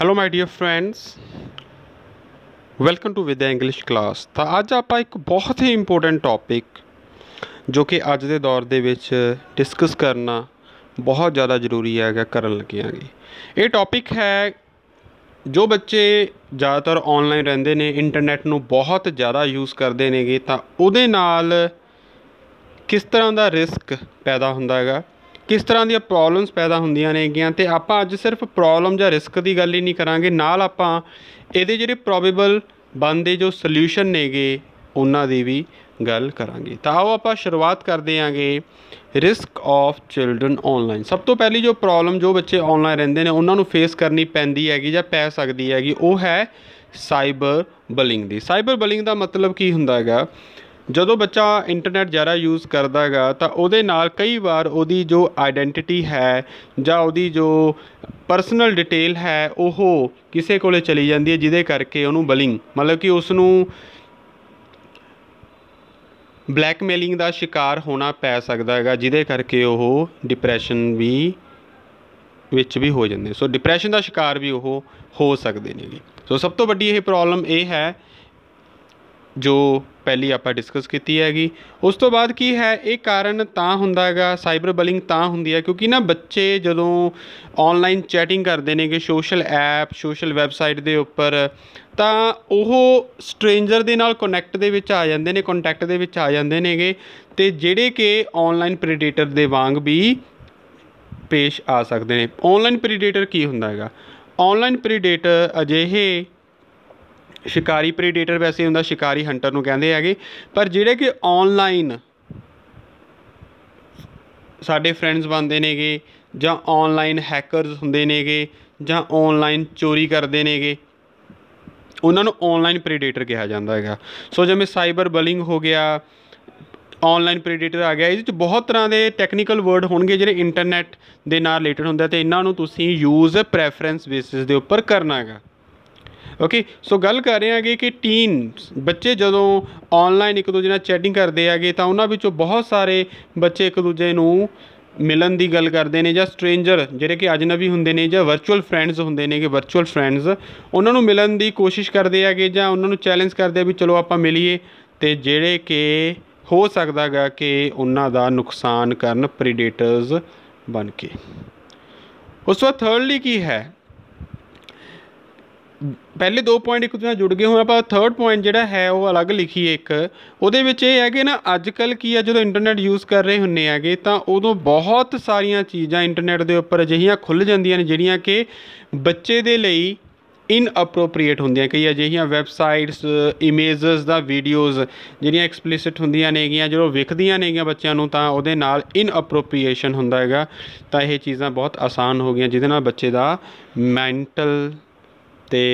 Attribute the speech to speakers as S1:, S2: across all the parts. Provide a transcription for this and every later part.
S1: hello my dear friends welcome to Vidya English class ਤਾਂ ਅੱਜ ਆਪਾਂ ਇੱਕ ਬਹੁਤ ਹੀ ਇੰਪੋਰਟੈਂਟ ਟੌਪਿਕ ਜੋ ਕਿ ਅੱਜ ਦੇ ਦੌਰ ਦੇ ਵਿੱਚ ਡਿਸਕਸ ਕਰਨਾ ਬਹੁਤ ਜ਼ਿਆਦਾ ਜ਼ਰੂਰੀ ਹੈਗਾ ਕਰਨ ਲੱਗਿਆਂਗੇ ਇਹ ਟੌਪਿਕ ਹੈ ਜੋ ਬੱਚੇ ਜ਼ਿਆਦਾਤਰ ਆਨਲਾਈਨ ਰਹਿੰਦੇ ਨੇ ਇੰਟਰਨੈਟ ਨੂੰ ਬਹੁਤ ਜ਼ਿਆਦਾ ਯੂਜ਼ ਕਰਦੇ ਨੇਗੇ ਤਾਂ ਉਹਦੇ ਨਾਲ ਕਿਸ ਤਰ੍ਹਾਂ ਦਾ ਰਿਸਕ ਪੈਦਾ ਹੁੰਦਾ ਹੈਗਾ ਕਿਸ ਤਰ੍ਹਾਂ ਦੀਆਂ ਪ੍ਰੋਬਲਮਸ ਪੈਦਾ ਹੁੰਦੀਆਂ ਨੇਗੀਆਂ ਤੇ ਆਪਾਂ ਅੱਜ ਸਿਰਫ ਪ੍ਰੋਬਲਮ ਜਾਂ ਰਿਸਕ ਦੀ ਗੱਲ ਹੀ ਨਹੀਂ ਕਰਾਂਗੇ ਨਾਲ ਆਪਾਂ ਇਹਦੇ ਜਿਹੜੇ ਪ੍ਰੋਬੇਬਲ ਬੰਦੇ ਜੋ ਸੋਲੂਸ਼ਨ ਨੇਗੇ ਉਹਨਾਂ ਦੀ ਵੀ ਗੱਲ ਕਰਾਂਗੇ ਤਾਂ ਆਓ ਆਪਾਂ ਸ਼ੁਰੂਆਤ ਕਰਦੇ ਆਂਗੇ ਰਿਸਕ ਆਫ ਚਿਲड्रन ਆਨਲਾਈਨ ਸਭ ਤੋਂ ਪਹਿਲੀ ਜੋ ਪ੍ਰੋਬਲਮ ਜੋ ਬੱਚੇ ਆਨਲਾਈਨ ਰਹਿੰਦੇ ਨੇ ਉਹਨਾਂ ਨੂੰ ਫੇਸ ਕਰਨੀ ਪੈਂਦੀ ਹੈਗੀ ਜਾਂ ਪੈ ਸਕਦੀ ਹੈਗੀ ਉਹ ਹੈ ਸਾਈਬਰ ਬਲਿੰਗ ਦੀ ਸਾਈਬਰ ਬਲਿੰਗ ਦਾ ਮਤਲਬ ਕੀ ਹੁੰਦਾ ਹੈਗਾ ਜਦੋਂ ਬੱਚਾ ਇੰਟਰਨੈਟ ਜ਼ਿਆਦਾ ਯੂਜ਼ ਕਰਦਾਗਾ ਤਾਂ ਉਹਦੇ ਨਾਲ ਕਈ ਵਾਰ ਉਹਦੀ ਜੋ ਆਇਡੈਂਟੀਟੀ ਹੈ ਜਾਂ ਉਹਦੀ ਜੋ ਪਰਸਨਲ ਡਿਟੇਲ ਹੈ ਉਹ ਕਿਸੇ ਕੋਲੇ ਚਲੀ ਜਾਂਦੀ ਹੈ ਜਿਹਦੇ ਕਰਕੇ ਉਹਨੂੰ ਬਲਿੰਗ ਮਤਲਬ ਕਿ ਉਸ ਨੂੰ ਬਲੈਕਮੇਲਿੰਗ ਦਾ ਸ਼ਿਕਾਰ ਹੋਣਾ ਪੈ ਸਕਦਾ ਹੈਗਾ ਜਿਹਦੇ ਕਰਕੇ ਉਹ ਡਿਪਰੈਸ਼ਨ ਵੀ ਵਿੱਚ ਵੀ ਹੋ ਜਾਂਦੇ ਸੋ ਡਿਪਰੈਸ਼ਨ ਦਾ ਸ਼ਿਕਾਰ ਵੀ ਉਹ ਹੋ ਸਕਦੇ ਨੇ ਸੋ ਸਭ ਤੋਂ ਵੱਡੀ ਇਹ ਪ੍ਰੋਬਲਮ ਇਹ ਹੈ ਜੋ ਪਹਿਲੀ ਆਪਾਂ ਡਿਸਕਸ ਕੀਤੀ ਹੈਗੀ ਉਸ ਤੋਂ ਬਾਅਦ ਕੀ ਹੈ ਇਹ ਕਾਰਨ ਤਾਂ ਹੁੰਦਾ ਹੈਗਾ ਸਾਈਬਰ ਬਲਿੰਗ ਤਾਂ ਹੁੰਦੀ ਹੈ ਕਿਉਂਕਿ ਨਾ ਬੱਚੇ ਜਦੋਂ ਆਨਲਾਈਨ ਚੈਟਿੰਗ ਕਰਦੇ ਨੇਗੇ ਸੋਸ਼ਲ ਐਪ ਸੋਸ਼ਲ ਵੈਬਸਾਈਟ ਦੇ ਉੱਪਰ ਤਾਂ ਉਹ ਸਟ੍ਰੇਂਜਰ ਦੇ ਨਾਲ ਕਨੈਕਟ ਦੇ ਵਿੱਚ ਆ ਜਾਂਦੇ ਨੇ ਕੰਟੈਕਟ ਦੇ ਵਿੱਚ ਆ ਜਾਂਦੇ ਨੇਗੇ ਤੇ ਜਿਹੜੇ ਕਿ ਆਨਲਾਈਨ ਪ੍ਰੀਡੇਟਰ ਦੇ ਵਾਂਗ ਵੀ ਪੇਸ਼ ਆ ਸਕਦੇ ਨੇ ਆਨਲਾਈਨ ਪ੍ਰੀਡੇਟਰ ਕੀ ਹੁੰਦਾ ਹੈਗਾ ਆਨਲਾਈਨ ਪ੍ਰੀਡੇਟਰ ਅਜਿਹੇ ਸ਼ਿਕਾਰੀ ਪ੍ਰੀਡੇਟਰ ਵੈਸੇ ਹੁੰਦਾ ਸ਼ਿਕਾਰੀ ਹੰਟਰ ਨੂੰ ਕਹਿੰਦੇ ਹੈਗੇ ਪਰ ਜਿਹੜੇ ਕਿ ਆਨਲਾਈਨ ਸਾਡੇ ਫਰੈਂਡਸ ਬਣਦੇ ਨੇਗੇ ਜਾਂ ਆਨਲਾਈਨ ਹੈਕਰਸ ਹੁੰਦੇ ਨੇਗੇ ਜਾਂ ਆਨਲਾਈਨ ਚੋਰੀ ਕਰਦੇ ਨੇਗੇ ਉਹਨਾਂ ਨੂੰ ਆਨਲਾਈਨ ਪ੍ਰੀਡੇਟਰ ਕਿਹਾ ਜਾਂਦਾ ਹੈਗਾ ਸੋ ਜਿਵੇਂ ਸਾਈਬਰ ਬਲਿੰਗ ਹੋ ਗਿਆ ਆਨਲਾਈਨ ਪ੍ਰੀਡੇਟਰ ਆ ਗਿਆ ਇਹਦੇ ਵਿੱਚ ਬਹੁਤ ਤਰ੍ਹਾਂ ਦੇ ਟੈਕਨੀਕਲ ਵਰਡ ਹੋਣਗੇ ਜਿਹੜੇ ਇੰਟਰਨੈਟ ਦੇ ਨਾਲ ਰਿਲੇਟਡ ਹੁੰਦੇ ਤੇ ਇਹਨਾਂ ਨੂੰ ਤੁਸੀਂ ਯੂਜ਼ ਪ੍ਰੈਫਰੈਂਸ ਬੇਸਿਸ ਦੇ ਉੱਪਰ ਕਰਨਾ ਹੈਗਾ ਓਕੇ ਸੋ ਗੱਲ ਕਰ ਰਹੇ ਹਾਂਗੇ ਕਿ ਟੀਨ ਬੱਚੇ ਜਦੋਂ ਆਨਲਾਈਨ ਇੱਕ ਦੂਜੇ ਨਾਲ ਚੈਟਿੰਗ ਕਰਦੇ ਆਗੇ ਤਾਂ ਉਹਨਾਂ ਵਿੱਚੋਂ ਬਹੁਤ ਸਾਰੇ ਬੱਚੇ ਇੱਕ ਦੂਜੇ ਨੂੰ ਮਿਲਣ ਦੀ ਗੱਲ ਕਰਦੇ ਨੇ ਜਾਂ ਸਟ੍ਰੇਂਜਰ ਜਿਹੜੇ ਕਿ ਅਜਨਬੀ ਹੁੰਦੇ ਨੇ ਜਾਂ ਵਰਚੁਅਲ ਫਰੈਂਡਸ ਹੁੰਦੇ ਨੇ ਕਿ ਵਰਚੁਅਲ ਫਰੈਂਡਸ ਉਹਨਾਂ ਨੂੰ ਮਿਲਣ ਦੀ ਕੋਸ਼ਿਸ਼ ਕਰਦੇ ਆਗੇ ਜਾਂ ਉਹਨਾਂ ਨੂੰ ਚੈਲੰਜ ਕਰਦੇ ਆ ਵੀ ਚਲੋ ਆਪਾਂ ਮਿਲੀਏ ਤੇ ਜਿਹੜੇ ਕਿ ਹੋ ਸਕਦਾਗਾ ਕਿ ਉਹਨਾਂ ਦਾ ਨੁਕਸਾਨ ਕਰਨ ਪ੍ਰੀਡੇਟਰਸ ਬਣ ਕੇ ਉਸ ਤੋਂ ਥਰਡਲੀ ਕੀ ਹੈ ਪਹਿਲੇ ਦੋ ਪੁਆਇੰਟ ਇੱਕ ਦੂਜੇ ਨਾਲ ਜੁੜ ਗਏ ਹੁਣ ਆਪਾਂ ਥਰਡ ਪੁਆਇੰਟ ਜਿਹੜਾ ਹੈ ਉਹ ਅਲੱਗ ਲਿਖੀਏ ਇੱਕ ਉਹਦੇ ਵਿੱਚ ਇਹ ਹੈ ਕਿ ਨਾ ਅੱਜ ਕੱਲ ਕੀ ਆ ਜਦੋਂ ਇੰਟਰਨੈਟ ਯੂਜ਼ ਕਰ ਰਹੇ ਹੁੰਨੇ ਆਗੇ ਤਾਂ ਉਦੋਂ ਬਹੁਤ ਸਾਰੀਆਂ ਚੀਜ਼ਾਂ ਇੰਟਰਨੈਟ ਦੇ ਉੱਪਰ ਅਜਿਹੀਆਂ ਖੁੱਲ ਜਾਂਦੀਆਂ ਨੇ ਜਿਹੜੀਆਂ ਕਿ ਬੱਚੇ ਦੇ ਲਈ ਇਨਅਪਰੋਪਰੀਏਟ ਹੁੰਦੀਆਂ ਕਈ ਅਜਿਹੀਆਂ ਵੈਬਸਾਈਟਸ ਇਮੇजेस ਦਾ ਵੀਡੀਓਜ਼ ਜਿਹੜੀਆਂ ਐਕਸਪਲਿਸਿਟ ਹੁੰਦੀਆਂ ਨੇਗੀਆਂ ਜਦੋਂ ਵਿਖਦੀਆਂ ਨੇਗੀਆਂ ਬੱਚਿਆਂ ਨੂੰ ਤਾਂ ਉਹਦੇ ਨਾਲ ਇਨਅਪਰੋਪਰੀਏਸ਼ਨ ਹੁੰਦਾ ਹੈਗਾ ਤਾਂ ਇਹ ਚੀਜ਼ਾਂ ਬਹੁਤ ਆਸਾਨ ਹੋ ਗਈਆਂ ਜਿਹਦੇ ਨਾਲ ਬੱਚੇ ਦਾ ਮੈਂਟਲ ਤੇ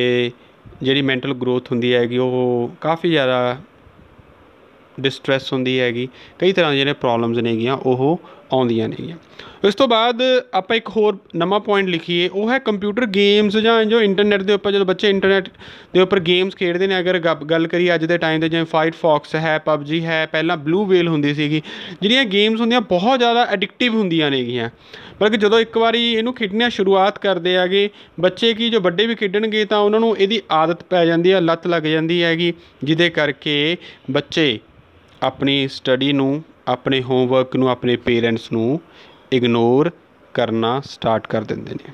S1: ਜਿਹੜੀ ਮੈਂਟਲ ਗਰੋਥ ਹੁੰਦੀ ਹੈਗੀ ਉਹ ਕਾਫੀ ਜ਼ਿਆਦਾ ਡਿਸਟਰੈਸ ਹੁੰਦੀ ਹੈਗੀ ਕਈ ਤਰ੍ਹਾਂ ਦੀਆਂ ਜਿਹੜੀਆਂ ਪ੍ਰੋਬਲਮਸ ਨੇਗੀਆਂ ਉਹ ਆਉਂਦੀਆਂ ਨੇਗੀਆਂ ਇਸ ਤੋਂ ਬਾਅਦ ਆਪਾਂ ਇੱਕ ਹੋਰ ਨਵਾਂ ਪੁਆਇੰਟ ਲਿਖੀਏ ਉਹ ਹੈ ਕੰਪਿਊਟਰ ਗੇਮਸ ਜਾਂ ਜੋ ਇੰਟਰਨੈਟ ਦੇ ਉੱਪਰ ਜਦੋਂ ਬੱਚੇ ਇੰਟਰਨੈਟ ਦੇ ਉੱਪਰ ਗੇਮਸ ਖੇਡਦੇ ਨੇ ਅਗਰ ਗੱਲ ਕਰੀਏ ਅੱਜ ਦੇ ਟਾਈਮ ਦੇ ਜਿਵੇਂ ਫਾਈਟ ਫੌਕਸ ਹੈ PUBG ਹੈ ਪਹਿਲਾਂ ਬਲੂ ਵੇਲ ਹੁੰਦੀ ਸੀਗੀ ਜਿਹੜੀਆਂ ਗੇਮਸ ਹੁੰਦੀਆਂ ਬਹੁਤ ਜ਼ਿਆਦਾ ਐਡਿਕਟਿਵ ਹੁੰਦੀਆਂ ਨੇਗੀਆਂ ਬਲਕਿ ਜਦੋਂ ਇੱਕ ਵਾਰੀ ਇਹਨੂੰ ਖੇਡਣਾ ਸ਼ੁਰੂਆਤ ਕਰਦੇ ਆਗੇ ਬੱਚੇ ਕੀ ਜੋ ਵੱਡੇ ਵੀ ਖੇਡਣਗੇ ਤਾਂ ਉਹਨਾਂ ਨੂੰ ਇਹਦੀ ਆਦਤ ਪੈ ਜਾਂਦੀ ਹੈ ਲੱਤ ਲੱਗ ਜਾਂਦੀ ਹੈਗੀ ਜਿਹਦੇ ਕਰਕੇ ਬੱਚੇ ਆਪਣੀ ਸਟੱਡੀ ਨੂੰ ਆਪਣੇ ਹੋਮਵਰਕ ਨੂੰ ਆਪਣੇ ਪੇਰੈਂਟਸ ਨੂੰ ਇਗਨੋਰ ਕਰਨਾ ਸਟਾਰਟ ਕਰ ਦਿੰਦੇ ਨੇ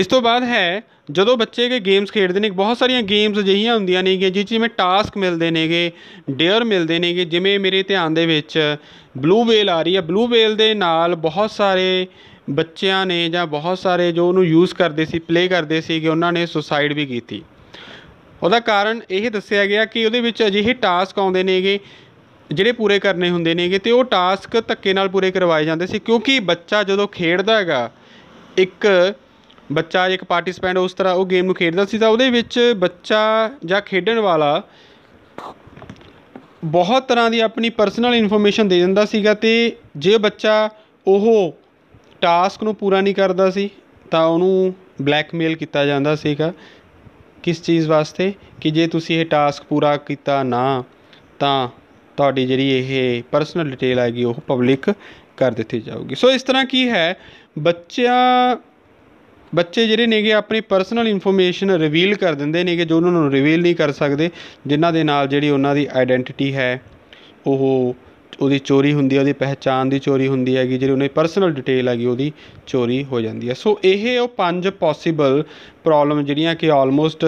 S1: ਇਸ ਤੋਂ ਬਾਅਦ ਹੈ ਜਦੋਂ ਬੱਚੇ ਕੇ ਗੇਮਸ ਖੇਡਦੇ ਨੇ ਬਹੁਤ ਸਾਰੀਆਂ ਗੇਮਸ ਅਜਿਹੀਆਂ ਹੁੰਦੀਆਂ ਨੇਗੀਆਂ ਜਿਸ ਜਿਵੇਂ ਟਾਸਕ ਮਿਲਦੇ ਨੇਗੇ ਡੇਅਰ ਮਿਲਦੇ ਨੇਗੇ ਜਿਵੇਂ ਮੇਰੇ ਧਿਆਨ ਦੇ ਵਿੱਚ ਬਲੂ ਵੇਲ ਆ ਰਹੀ ਹੈ ਬਲੂ ਵੇਲ ਦੇ ਨਾਲ ਬਹੁਤ ਸਾਰੇ ਬੱਚਿਆਂ ਨੇ ਜਾਂ ਬਹੁਤ ਸਾਰੇ ਜੋ ਉਹਨੂੰ ਯੂਜ਼ ਕਰਦੇ ਸੀ ਪਲੇ ਕਰਦੇ ਸੀਗੇ ਉਹਨਾਂ ਨੇ ਸੁਸਾਈਡ ਵੀ ਕੀਤੀ ਉਹਦਾ ਕਾਰਨ ਇਹ ਦੱਸਿਆ ਗਿਆ ਕਿ ਉਹਦੇ ਵਿੱਚ ਅਜਿਹੇ ਟਾਸਕ ਆਉਂਦੇ ਨੇਗੇ ਜਿਹੜੇ ਪੂਰੇ ਕਰਨੇ ਹੁੰਦੇ ਨੇਗੇ ਤੇ ਉਹ ਟਾਸਕ ਧੱਕੇ ਨਾਲ ਪੂਰੇ ਕਰਵਾਏ ਜਾਂਦੇ ਸੀ ਕਿਉਂਕਿ ਬੱਚਾ ਜਦੋਂ ਖੇਡਦਾ ਹੈਗਾ ਇੱਕ ਬੱਚਾ ਇੱਕ ਪਾਰਟਿਸਪੈਂਟ ਉਸ ਤਰ੍ਹਾਂ ਉਹ ਗੇਮ ਨੂੰ ਖੇਡਦਾ ਸੀ ਤਾਂ ਉਹਦੇ ਵਿੱਚ ਬੱਚਾ ਜਾਂ ਖੇਡਣ ਵਾਲਾ ਬਹੁਤ ਤਰ੍ਹਾਂ ਦੀ ਆਪਣੀ ਪਰਸਨਲ ਇਨਫੋਰਮੇਸ਼ਨ ਦੇ ਦਿੰਦਾ ਸੀਗਾ ਤੇ ਜੇ ਬੱਚਾ ਉਹ ਟਾਸਕ ਨੂੰ ਪੂਰਾ ਨਹੀਂ ਕਰਦਾ ਸੀ ਤਾਂ ਉਹਨੂੰ ਬਲੈਕਮੇਲ ਕੀਤਾ ਜਾਂਦਾ ਸੀਗਾ ਕਿਸ ਚੀਜ਼ ਵਾਸਤੇ ਕਿ ਜੇ ਤੁਸੀਂ ਇਹ ਟਾਸਕ ਪੂਰਾ ਕੀਤਾ ਨਾ ਤਾਂ ਤੁਹਾਡੀ ਜਿਹੜੀ ਇਹ ਪਰਸਨਲ ਡਿਟੇਲ ਆਏਗੀ ਉਹ ਪਬਲਿਕ ਕਰ ਦਿੱਤੀ ਜਾਊਗੀ ਸੋ ਇਸ ਤਰ੍ਹਾਂ ਕੀ ਹੈ ਬੱਚਿਆਂ ਬੱਚੇ ਜਿਹੜੇ ਨੇਗੇ ਆਪਣੀ ਪਰਸਨਲ ਇਨਫੋਰਮੇਸ਼ਨ ਰਿਵੀਲ ਕਰ ਦਿੰਦੇ ਨੇਗੇ ਜੋ ਉਹਨਾਂ ਨੂੰ ਰਿਵੀਲ ਨਹੀਂ ਕਰ ਸਕਦੇ ਜਿਨ੍ਹਾਂ ਦੇ ਨਾਲ ਜਿਹੜੀ ਉਹਨਾਂ ਦੀ ਆਇਡੈਂਟੀਟੀ ਹੈ ਉਹ ਉਹਦੀ ਚੋਰੀ ਹੁੰਦੀ ਹੈ ਉਹਦੀ ਪਹਿਚਾਨ ਦੀ ਚੋਰੀ ਹੁੰਦੀ ਹੈਗੀ ਜਿਹੜੀ ਉਹਨੇ ਪਰਸਨਲ ਡਿਟੇਲ ਹੈਗੀ ਉਹਦੀ ਚੋਰੀ ਹੋ ਜਾਂਦੀ ਹੈ ਸੋ ਇਹ ਉਹ ਪੰਜ ਪੋਸੀਬਲ ਪ੍ਰੋਬਲਮ ਜਿਹੜੀਆਂ ਕਿ ਆਲਮੋਸਟ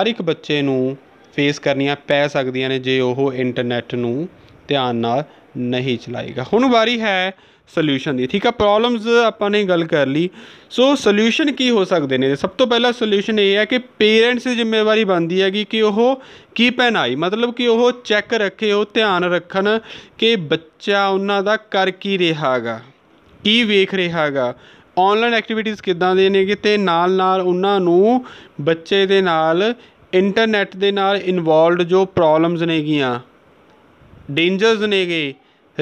S1: ਹਰ ਇੱਕ ਬੱਚੇ ਨੂੰ ਫੇਸ ਕਰਨੀਆਂ ਪੈ ਸਕਦੀਆਂ ਨੇ ਜੇ ਉਹ ਇੰਟਰਨੈਟ ਨੂੰ ਧਿਆਨ ਨਾਲ ਨਹੀਂ ਚਲਾਏਗਾ ਹੁਣ ਵਾਰੀ ਹੈ ਸੋਲੂਸ਼ਨ ਦੀ ਠੀਕ ਆ ਪ੍ਰੋਬਲਮਸ ਆਪਾਂ ਨੇ ਗੱਲ ਕਰ ਲਈ ਸੋ ਸੋਲੂਸ਼ਨ ਕੀ ਹੋ ਸਕਦੇ ਨੇ ਸਭ ਤੋਂ ਪਹਿਲਾ ਸੋਲੂਸ਼ਨ ਇਹ ਹੈ ਕਿ ਪੇਰੈਂਟਸ ਦੀ ਜ਼ਿੰਮੇਵਾਰੀ ਬਣਦੀ ਹੈਗੀ ਕਿ ਉਹ ਕੀ ਪਹਿਨਾਈ ਮਤਲਬ ਕਿ ਉਹ ਚੈੱਕ ਰੱਖੇ ਉਹ ਧਿਆਨ ਰੱਖਣ ਕਿ ਬੱਚਾ ਉਹਨਾਂ ਦਾ ਕਰ ਕੀ ਰਿਹਾਗਾ ਕੀ ਵੇਖ ਰਿਹਾਗਾ ਆਨਲਾਈਨ ਐਕਟੀਵਿਟੀਜ਼ ਕਿਦਾਂ ਦੇ ਨੇ ਕਿ ਤੇ ਨਾਲ ਨਾਲ ਉਹਨਾਂ ਨੂੰ ਬੱਚੇ ਦੇ ਨਾਲ ਇੰਟਰਨੈਟ ਦੇ ਨਾਲ ਇਨਵੋਲਵਡ ਜੋ ਪ੍ਰੋਬਲਮਸ ਨੇਗੀਆਂ ਡੇਂਜਰਸ ਨੇਗੇ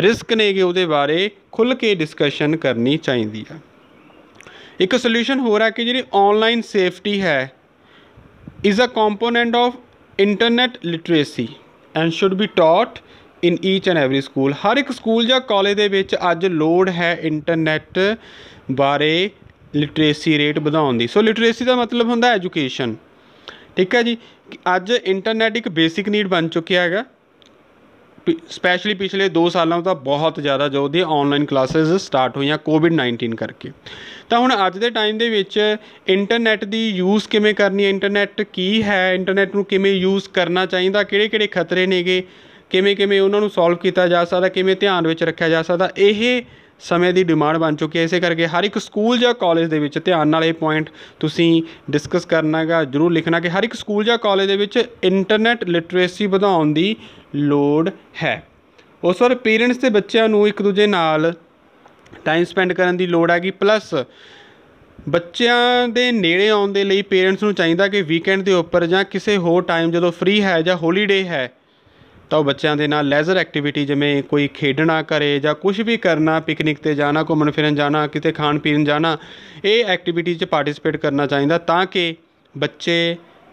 S1: ਰਿਸਕ ਨੇਗੇ ਉਹਦੇ ਬਾਰੇ ਖੁੱਲ ਕੇ ਡਿਸਕਸ਼ਨ ਕਰਨੀ ਚਾਹੀਦੀ ਆ ਇੱਕ ਸੋਲੂਸ਼ਨ ਹੋਰ ਹੈ ਕਿ ਜਿਹੜੀ ਆਨਲਾਈਨ ਸੇਫਟੀ ਹੈ is a component of internet literacy and should be taught in each and every school ਹਰ ਇੱਕ ਸਕੂਲ ਜਾਂ ਕਾਲਜ ਦੇ ਵਿੱਚ ਅੱਜ ਲੋੜ ਹੈ ਇੰਟਰਨੈਟ ਬਾਰੇ ਲਿਟਰੇਸੀ ਰੇਟ ਵਧਾਉਣ ਦੀ ਸੋ ਲਿਟਰੇਸੀ ਦਾ ਮਤਲਬ ਹੁੰਦਾ ਐਜੂਕੇਸ਼ਨ ਠੀਕ ਹੈ ਜੀ ਅੱਜ ਇੰਟਰਨੈਟ ਇੱਕ ਬੇਸਿਕ ਨੀਡ ਬਣ ਚੁੱਕਿਆ ਹੈਗਾ ਸਪੈਸ਼ਲੀ ਪਿਛਲੇ 2 ਸਾਲਾਂ ਤੋਂ ਬਹੁਤ ਜ਼ਿਆਦਾ ਜੋ ਦੀ ਆਨਲਾਈਨ ਕਲਾਸਿਸ ਸਟਾਰਟ ਹੋਈਆਂ ਕੋਵਿਡ-19 ਕਰਕੇ ਤਾਂ ਹੁਣ ਅੱਜ ਦੇ ਟਾਈਮ ਦੇ ਵਿੱਚ ਇੰਟਰਨੈਟ ਦੀ ਯੂਜ਼ ਕਿਵੇਂ ਕਰਨੀ ਹੈ ਇੰਟਰਨੈਟ ਕੀ ਹੈ ਇੰਟਰਨੈਟ ਨੂੰ ਕਿਵੇਂ ਯੂਜ਼ ਕਰਨਾ ਚਾਹੀਦਾ ਕਿਹੜੇ-ਕਿਹੜੇ ਖਤਰੇ ਨੇਗੇ ਕਿਵੇਂ-ਕਿਵੇਂ ਉਹਨਾਂ ਨੂੰ ਸੋਲਵ ਕੀਤਾ ਜਾ ਸਕਦਾ ਕਿਵੇਂ ਧਿਆਨ ਵਿੱਚ ਰੱਖਿਆ ਜਾ ਸਕਦਾ ਇਹ ਸਮੇਂ ਦੀ ਡਿਮਾਂਡ ਬਣ ਚੁੱਕੀ ਹੈ ਇਸੇ ਕਰਕੇ ਹਰ ਇੱਕ ਸਕੂਲ ਜਾਂ ਕਾਲਜ ਦੇ ਵਿੱਚ ਧਿਆਨ ਨਾਲ ਇਹ ਪੁਆਇੰਟ ਤੁਸੀਂ ਡਿਸਕਸ ਕਰਨਾਗਾ ਜਰੂਰ ਲਿਖਣਾ ਕਿ ਹਰ ਇੱਕ ਸਕੂਲ ਜਾਂ ਕਾਲਜ ਦੇ ਵਿੱਚ ਇੰਟਰਨੈਟ ਲਿਟਰੇਸੀ ਵਧਾਉਣ ਦੀ ਲੋੜ ਹੈ ਉਸ ਵਾਰ ਪੇਰੈਂਟਸ ਤੇ ਬੱਚਿਆਂ ਨੂੰ ਇੱਕ ਦੂਜੇ ਨਾਲ ਟਾਈਮ ਸਪੈਂਡ ਕਰਨ ਦੀ ਲੋੜ ਹੈਗੀ ਪਲੱਸ ਬੱਚਿਆਂ ਦੇ ਨੇੜੇ ਆਉਣ ਦੇ ਲਈ ਪੇਰੈਂਟਸ ਨੂੰ ਚਾਹੀਦਾ ਕਿ ਵੀਕਐਂਡ ਦੇ ਉੱਪਰ ਜਾਂ ਕਿਸੇ ਹੋਰ ਟਾਈਮ ਜਦੋਂ ਫ੍ਰੀ ਹੈ ਜਾਂ ਹੌਲੀਡੇ ਹੈ ਤਾਂ ਉਹ ਬੱਚਿਆਂ ਦੇ ਨਾਲ ਲੇਜ਼ਰ ਐਕਟੀਵਿਟੀ ਜਿਵੇਂ ਕੋਈ ਖੇਡਣਾ ਕਰੇ ਜਾਂ ਕੁਝ ਵੀ ਕਰਨਾ ਪਿਕਨਿਕ ਤੇ ਜਾਣਾ ਘੁੰਮਣ ਫਿਰਨ ਜਾਣਾ ਕਿਤੇ ਖਾਣ ਪੀਣ ਜਾਣਾ ਇਹ ਐਕਟੀਵਿਟੀ 'ਚ ਪਾਰਟਿਸਿਪੇਟ ਕਰਨਾ ਚਾਹੀਦਾ ਤਾਂ ਕਿ ਬੱਚੇ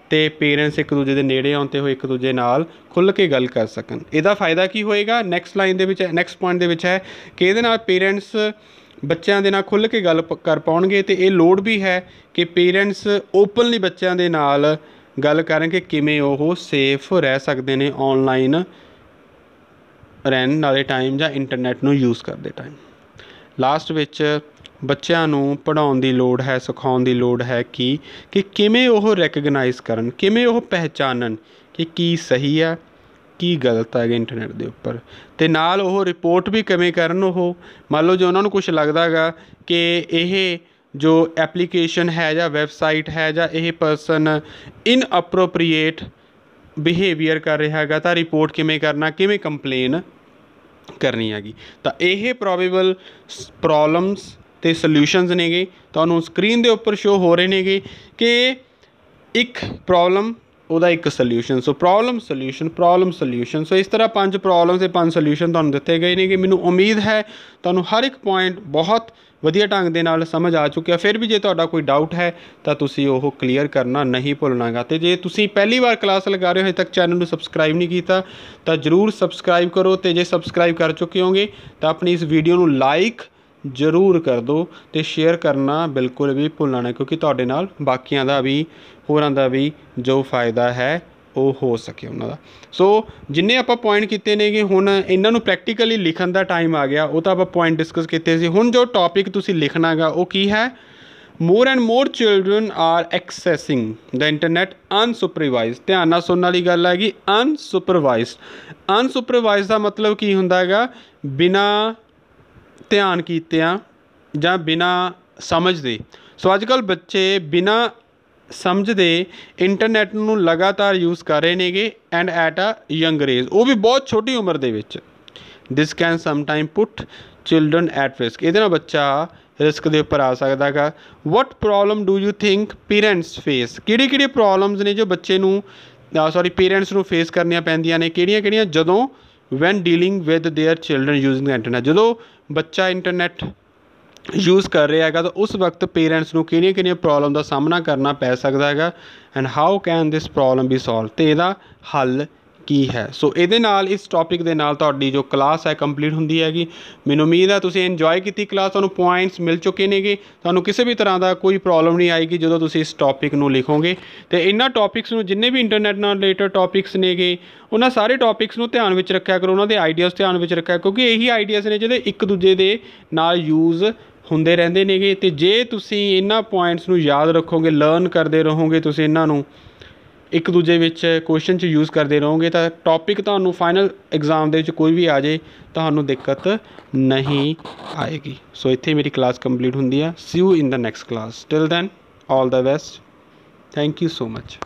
S1: ਤੇ ਪੇਰੈਂਟਸ ਇੱਕ ਦੂਜੇ ਦੇ ਨੇੜੇ ਆਉਣ ਤੇ ਉਹ ਇੱਕ ਦੂਜੇ ਨਾਲ ਖੁੱਲ ਕੇ ਗੱਲ ਕਰ ਸਕਣ ਇਹਦਾ ਫਾਇਦਾ ਕੀ ਹੋਏਗਾ ਨੈਕਸਟ ਲਾਈਨ ਦੇ ਵਿੱਚ ਨੈਕਸਟ ਪੁਆਇੰਟ ਦੇ ਵਿੱਚ ਹੈ ਕਿ ਇਹਦੇ ਨਾਲ ਪੇਰੈਂਟਸ ਬੱਚਿਆਂ ਦੇ ਨਾਲ ਖੁੱਲ ਕੇ ਗੱਲ ਕਰ ਪਾਉਣਗੇ ਤੇ ਇਹ ਲੋੜ ਵੀ ਹੈ ਕਿ ਪੇਰੈਂਟਸ ਓਪਨਲੀ ਬੱਚਿਆਂ ਦੇ ਨਾਲ ਗੱਲ ਕਰਾਂਗੇ ਕਿਵੇਂ ਉਹ ਸੇਫ ਰਹਿ ਸਕਦੇ ਨੇ ਆਨਲਾਈਨ ਰਹਿਣ ਵਾਲੇ ਟਾਈਮ ਜਾਂ ਇੰਟਰਨੈਟ ਨੂੰ ਯੂਜ਼ ਕਰਦੇ ਟਾਈਮ ਲਾਸਟ ਵਿੱਚ ਬੱਚਿਆਂ ਨੂੰ ਪੜਾਉਣ ਦੀ ਲੋੜ ਹੈ ਸਿਖਾਉਣ ਦੀ ਲੋੜ ਹੈ ਕਿ ਕਿ ਕਿਵੇਂ ਉਹ ਰੈਕਗਨਾਈਜ਼ ਕਰਨ ਕਿਵੇਂ ਉਹ ਪਹਿਚਾਨਣ ਕਿ ਕੀ ਸਹੀ ਹੈ ਕੀ ਗਲਤ ਹੈ ਇੰਟਰਨੈਟ ਦੇ ਉੱਪਰ ਤੇ ਨਾਲ ਉਹ ਰਿਪੋਰਟ ਵੀ ਕਿਵੇਂ ਕਰਨ ਉਹ ਮੰਨ ਲਓ ਜੇ ਉਹਨਾਂ ਨੂੰ ਕੁਝ ਲੱਗਦਾਗਾ ਕਿ ਇਹ ਜੋ ਐਪਲੀਕੇਸ਼ਨ ਹੈ ਜਾਂ ਵੈਬਸਾਈਟ ਹੈ ਜਾਂ ਇਹ ਪਰਸਨ ਇਨ ਅਪਰੋਪਰੀਏਟ ਬਿਹੇਵੀਅਰ ਕਰ ਰਿਹਾ ਹੈਗਾ ਤਾਂ ਰਿਪੋਰਟ ਕਿਵੇਂ ਕਰਨਾ ਕਿਵੇਂ ਕੰਪਲੇਨ ਕਰਨੀ ਹੈਗੀ ਤਾਂ ਇਹ ਪ੍ਰੋਬੇਬਲ ਪ੍ਰੋਬਲਮਸ ਤੇ ਸੋਲੂਸ਼ਨਸ ਨੇਗੇ ਤੁਹਾਨੂੰ ਸਕਰੀਨ ਦੇ ਉੱਪਰ ਸ਼ੋ ਹੋ ਰਹੇ ਨੇਗੇ ਕਿ ਇੱਕ ਪ੍ਰੋਬਲਮ ਉਹਦਾ ਇੱਕ solution so problem solution problem solution so ਇਸ ਤਰ੍ਹਾਂ ਪੰਜ ਪ੍ਰੋਬਲਮ ਤੇ ਪੰਜ ਸੋਲੂਸ਼ਨ ਤੁਹਾਨੂੰ ਦਿੱਤੇ ਗਏ ਨੇ ਕਿ ਮੈਨੂੰ ਉਮੀਦ ਹੈ ਤੁਹਾਨੂੰ ਹਰ ਇੱਕ ਪੁਆਇੰਟ ਬਹੁਤ ਵਧੀਆ ਢੰਗ ਦੇ ਨਾਲ ਸਮਝ ਆ ਚੁੱਕਿਆ ਫਿਰ ਵੀ ਜੇ ਤੁਹਾਡਾ ਕੋਈ ਡਾਊਟ ਹੈ ਤਾਂ ਤੁਸੀਂ ਉਹ ਕਲੀਅਰ ਕਰਨਾ ਨਹੀਂ ਭੁੱਲਣਾਗਾ ਤੇ ਜੇ ਤੁਸੀਂ ਪਹਿਲੀ ਵਾਰ ਕਲਾਸ ਲਗਾ ਰਹੇ ਹੋ ਹਜੇ ਤੱਕ ਚੈਨਲ ਨੂੰ ਸਬਸਕ੍ਰਾਈਬ ਨਹੀਂ ਕੀਤਾ ਤਾਂ ਜਰੂਰ ਸਬਸਕ੍ਰਾਈਬ ਕਰੋ ਤੇ ਜੇ ਸਬਸਕ੍ਰਾਈਬ ਕਰ ਚੁੱਕੇ ਹੋਗੇ ਤਾਂ ਆਪਣੀ ਇਸ ਵੀਡੀਓ ਨੂੰ ਲਾਈਕ ਜ਼ਰੂਰ ਕਰ ਦਿਓ ਤੇ ਸ਼ੇਅਰ ਕਰਨਾ ਬਿਲਕੁਲ ਵੀ ਭੁੱਲਣਾ ਨਹੀਂ ਕਿਉਂਕਿ ਤੁਹਾਡੇ ਨਾਲ ਬਾਕੀਆਂ ਦਾ ਵੀ ਹੋਰਾਂ ਦਾ ਵੀ ਜੋ ਫਾਇਦਾ ਹੈ ਉਹ ਹੋ ਸਕੇ ਉਹਨਾਂ ਦਾ ਸੋ ਜਿੰਨੇ ਆਪਾਂ ਪੁਆਇੰਟ ਕੀਤੇ ਨੇ ਕਿ ਹੁਣ ਇਹਨਾਂ ਨੂੰ ਪ੍ਰੈਕਟੀਕਲੀ ਲਿਖਣ ਦਾ ਟਾਈਮ ਆ ਗਿਆ ਉਹ ਤਾਂ ਆਪਾਂ ਪੁਆਇੰਟ ਡਿਸਕਸ ਕੀਤੇ ਸੀ ਹੁਣ ਜੋ ਟੌਪਿਕ ਤੁਸੀਂ ਲਿਖਣਾਗਾ ਉਹ ਕੀ ਹੈ more and more children are accessing the internet unsupervised ਧਿਆਨ ਨਾਲ ਸੁਣਨ ਵਾਲੀ ਗੱਲ ਹੈਗੀ ਅਨਸੁਪਰਵਾਈਜ਼ਡ ਅਨਸੁਪਰਵਾਈਜ਼ਡ ਦਾ ਮਤਲਬ ਕੀ ਹੁੰਦਾ ਹੈਗਾ ਬਿਨਾ ਧਿਆਨ ਕੀਤਿਆਂ ਜਾਂ ਬਿਨਾ ਸਮਝ ਦੇ ਸੋ ਅੱਜ ਕੱਲ ਬੱਚੇ ਬਿਨਾ ਸਮਝਦੇ ਇੰਟਰਨੈਟ ਨੂੰ ਲਗਾਤਾਰ ਯੂਜ਼ ਕਰ ਰਹੇ ਨੇਗੇ and at a young age ਉਹ ਵੀ ਬਹੁਤ ਛੋਟੀ ਉਮਰ ਦੇ ਵਿੱਚ this can some time put children at risk ਇਹਦੇ ਨਾਲ ਬੱਚਾ ਰਿਸਕ ਦੇ ਉੱਪਰ ਆ ਸਕਦਾ ਹੈਗਾ what problem do you think parents face ਕਿਹੜੀ ਕਿਹੜੀ ਪ੍ਰੋਬਲਮਸ ਨੇ ਜੋ ਬੱਚੇ ਨੂੰ ਸੌਰੀ ਪੇਰੈਂਟਸ ਨੂੰ ਫੇਸ ਕਰਨੀਆਂ ਪੈਂਦੀਆਂ ਨੇ ਕਿਹੜੀਆਂ ਕਿਹੜੀਆਂ ਜਦੋਂ when dealing with their children using internet ਜਦੋਂ ਬੱਚਾ ਇੰਟਰਨੈਟ ਯੂਜ਼ ਕਰ ਰਿਹਾ ਹੈਗਾ ਤਾਂ ਉਸ ਵਕਤ ਪੇਰੈਂਟਸ ਨੂੰ ਕਿਹੜੀਆਂ ਕਿਹੜੀਆਂ ਪ੍ਰੋਬਲਮ ਦਾ ਸਾਹਮਣਾ ਕਰਨਾ ਪੈ ਸਕਦਾ ਹੈਗਾ and how can this problem be solve ਤੇ ਇਹਦਾ ਹੱਲ ਕੀ ਹੈ ਸੋ ਇਹਦੇ ਨਾਲ ਇਸ ਟੌਪਿਕ ਦੇ ਨਾਲ ਤੁਹਾਡੀ ਜੋ ਕਲਾਸ ਹੈ ਕੰਪਲੀਟ ਹੁੰਦੀ ਹੈਗੀ ਮੈਨੂੰ ਉਮੀਦ ਹੈ ਤੁਸੀਂ ਇੰਜੋਏ ਕੀਤੀ ਕਲਾਸ ਤੁਹਾਨੂੰ ਪੁਆਇੰਟਸ ਮਿਲ ਚੁੱਕੇ ਨੇਗੇ ਤੁਹਾਨੂੰ ਕਿਸੇ ਵੀ ਤਰ੍ਹਾਂ ਦਾ ਕੋਈ ਪ੍ਰੋਬਲਮ ਨਹੀਂ ਆਏਗੀ ਜਦੋਂ ਤੁਸੀਂ ਇਸ ਟੌਪਿਕ ਨੂੰ ਲਿਖੋਗੇ ਤੇ ਇਹਨਾਂ ਟੌਪਿਕਸ ਨੂੰ ਜਿੰਨੇ ਵੀ ਇੰਟਰਨੈਟ ਨਾਲ ਰਿਲੇਟਡ ਟੌਪਿਕਸ ਨੇਗੇ ਉਹਨਾਂ ਸਾਰੇ ਟੌਪਿਕਸ ਨੂੰ ਧਿਆਨ ਵਿੱਚ ਰੱਖਿਆ ਕਰੋ ਉਹਨਾਂ ਦੇ ਆਈਡੀਆਸ ਧਿਆਨ ਵਿੱਚ ਰੱਖਿਆ ਕਿਉਂਕਿ ਇਹੀ ਆਈਡੀਆਸ ਨੇ ਜਿਹੜੇ ਇੱਕ ਦੂਜੇ ਦੇ ਨਾਲ ਯੂਜ਼ ਹੁੰਦੇ ਰਹਿੰਦੇ ਨੇਗੇ ਤੇ ਜੇ ਤੁਸੀਂ ਇਹਨਾਂ ਪੁਆਇੰਟਸ ਨੂੰ ਯਾਦ ਰੱਖੋਗੇ ਲਰਨ ਕਰਦੇ ਰਹੋਗੇ ਤੁਸੀਂ ਇਹਨਾਂ ਨੂੰ ਇੱਕ ਦੂਜੇ ਵਿੱਚ ਕੁਐਸਚਨ 'ਚ ਯੂਜ਼ ਕਰਦੇ ਰਹੋਗੇ ਤਾਂ ਟੌਪਿਕ ਤੁਹਾਨੂੰ ਫਾਈਨਲ ਐਗਜ਼ਾਮ ਦੇ ਵਿੱਚ ਕੋਈ ਵੀ ਆ ਜਾਏ ਤੁਹਾਨੂੰ ਦਿੱਕਤ ਨਹੀਂ ਆਏਗੀ ਸੋ ਇੱਥੇ ਮੇਰੀ ਕਲਾਸ ਕੰਪਲੀਟ ਹੁੰਦੀ ਆ see you in the next class till then all the best thank you so much